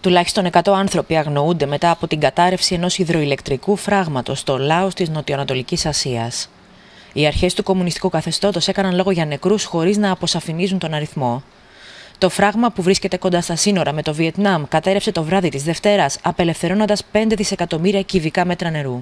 Τουλάχιστον 100 άνθρωποι αγνοούνται μετά από την κατάρρευση ενός υδροηλεκτρικού φράγματος στο Λάος της Νοτιοανατολικής Ασίας. Οι αρχές του κομμουνιστικού καθεστώτος έκαναν λόγο για νεκρούς χωρίς να αποσαφηνίζουν τον αριθμό. Το φράγμα που βρίσκεται κοντά στα σύνορα με το Βιετνάμ κατέρευσε το βράδυ της Δευτέρας, απελευθερώνοντας 5 δισεκατομμύρια κυβικά μέτρα νερού.